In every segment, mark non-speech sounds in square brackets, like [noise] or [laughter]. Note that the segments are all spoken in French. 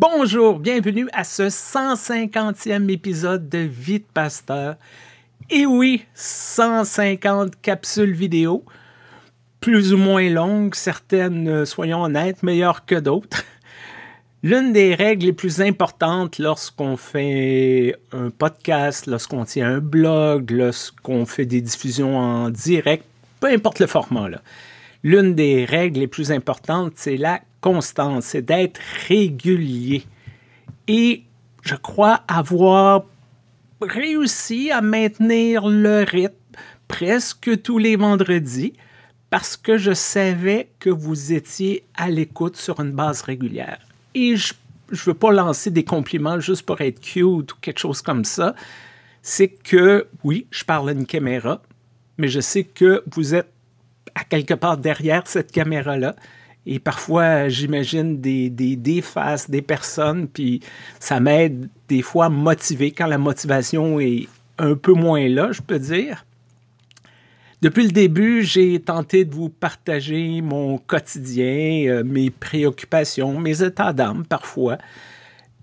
Bonjour, bienvenue à ce 150e épisode de Vite Pasteur. Et oui, 150 capsules vidéo, plus ou moins longues, certaines, euh, soyons honnêtes, meilleures que d'autres. L'une des règles les plus importantes lorsqu'on fait un podcast, lorsqu'on tient un blog, lorsqu'on fait des diffusions en direct, peu importe le format, l'une des règles les plus importantes, c'est la constance, c'est d'être régulier. Et je crois avoir réussi à maintenir le rythme presque tous les vendredis parce que je savais que vous étiez à l'écoute sur une base régulière. Et je ne veux pas lancer des compliments juste pour être cute ou quelque chose comme ça. C'est que, oui, je parle à une caméra, mais je sais que vous êtes à quelque part derrière cette caméra-là. Et parfois, j'imagine des, des, faces, des personnes, puis ça m'aide des fois à motiver quand la motivation est un peu moins là, je peux dire. Depuis le début, j'ai tenté de vous partager mon quotidien, euh, mes préoccupations, mes états d'âme parfois.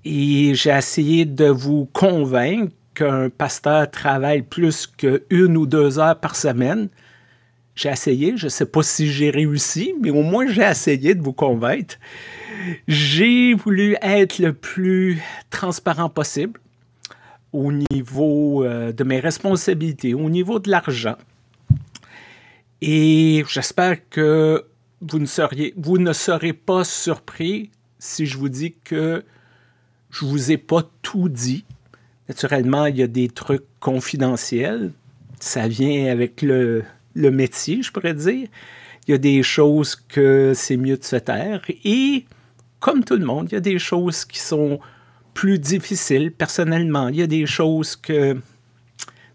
Et j'ai essayé de vous convaincre qu'un pasteur travaille plus qu'une ou deux heures par semaine j'ai essayé, je ne sais pas si j'ai réussi, mais au moins j'ai essayé de vous convaincre. J'ai voulu être le plus transparent possible au niveau euh, de mes responsabilités, au niveau de l'argent. Et j'espère que vous ne, seriez, vous ne serez pas surpris si je vous dis que je ne vous ai pas tout dit. Naturellement, il y a des trucs confidentiels. Ça vient avec le, le métier, je pourrais dire. Il y a des choses que c'est mieux de se taire. Et comme tout le monde, il y a des choses qui sont plus difficiles personnellement. Il y a des choses que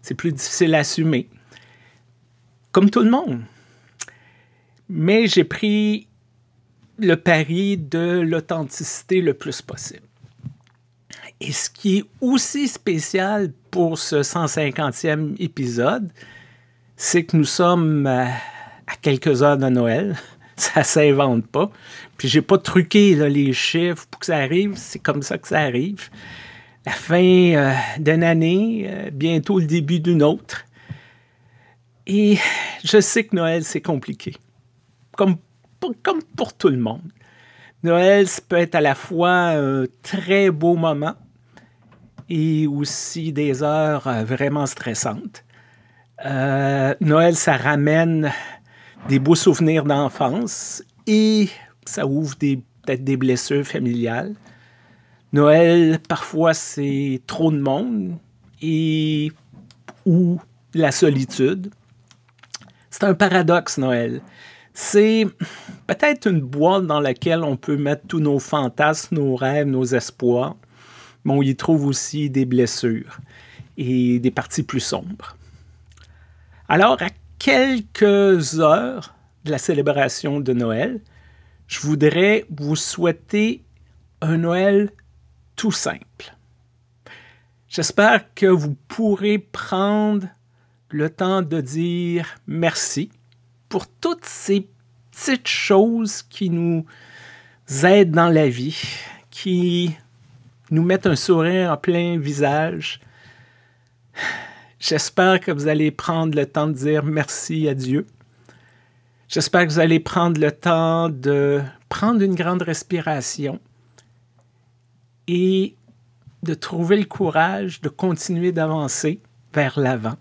c'est plus difficile à assumer. Comme tout le monde. Mais j'ai pris le pari de l'authenticité le plus possible. Et ce qui est aussi spécial pour ce 150e épisode, c'est que nous sommes euh, à, quelques heures de Noël. [laughs] Ça s'invente pas. Puis j'ai pas truqué les chiffres pour que ça arrive. C'est comme ça que ça arrive. La fin euh, d'une année, euh, bientôt le début d'une autre. Et je sais que Noël, c'est compliqué. Comme comme pour tout le monde. Noël, ça peut être à la fois un très beau moment et aussi des heures vraiment stressantes. Euh, Noël, ça ramène des beaux souvenirs d'enfance et ça ouvre peut-être des blessures familiales. Noël, parfois, c'est trop de monde et ou la solitude. C'est un paradoxe, Noël. C'est peut-être une boîte dans laquelle on peut mettre tous nos fantasmes, nos rêves, nos espoirs, mais on y trouve aussi des blessures et des parties plus sombres. Alors, à quelques heures de la célébration de Noël, je voudrais vous souhaiter un Noël tout simple. J'espère que vous pourrez prendre le temps de dire merci pour toutes ces petites choses qui nous aident dans la vie, qui nous mettent un sourire en plein visage, J'espère que vous allez prendre le temps de dire merci à Dieu. J'espère que vous allez prendre le temps de prendre une grande respiration et de trouver le courage de continuer d'avancer vers l'avant.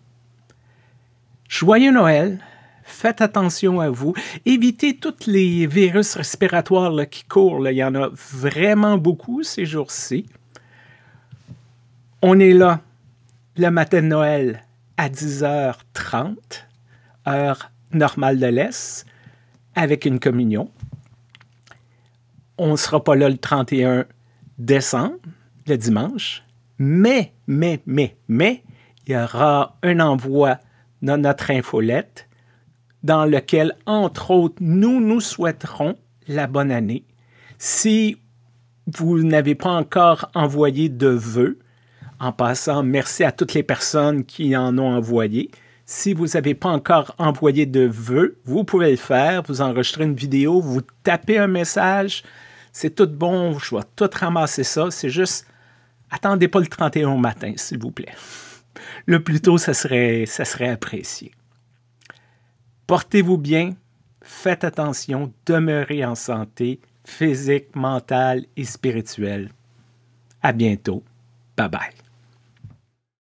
Joyeux Noël, faites attention à vous, évitez tous les virus respiratoires qui courent, il y en a vraiment beaucoup ces jours-ci. On est là le matin de Noël à 10h30, heure normale de l'Est, avec une communion. On ne sera pas là le 31 décembre, le dimanche, mais, mais, mais, mais, il y aura un envoi dans notre infolette dans lequel, entre autres, nous nous souhaiterons la bonne année. Si vous n'avez pas encore envoyé de vœux, en passant, merci à toutes les personnes qui en ont envoyé. Si vous n'avez pas encore envoyé de vœux, vous pouvez le faire. Vous enregistrez une vidéo, vous tapez un message. C'est tout bon, je vais tout ramasser ça. C'est juste, attendez pas le 31 matin, s'il vous plaît. Le plus tôt, ça serait, ça serait apprécié. Portez-vous bien, faites attention, demeurez en santé physique, mentale et spirituelle. À bientôt. Bye bye.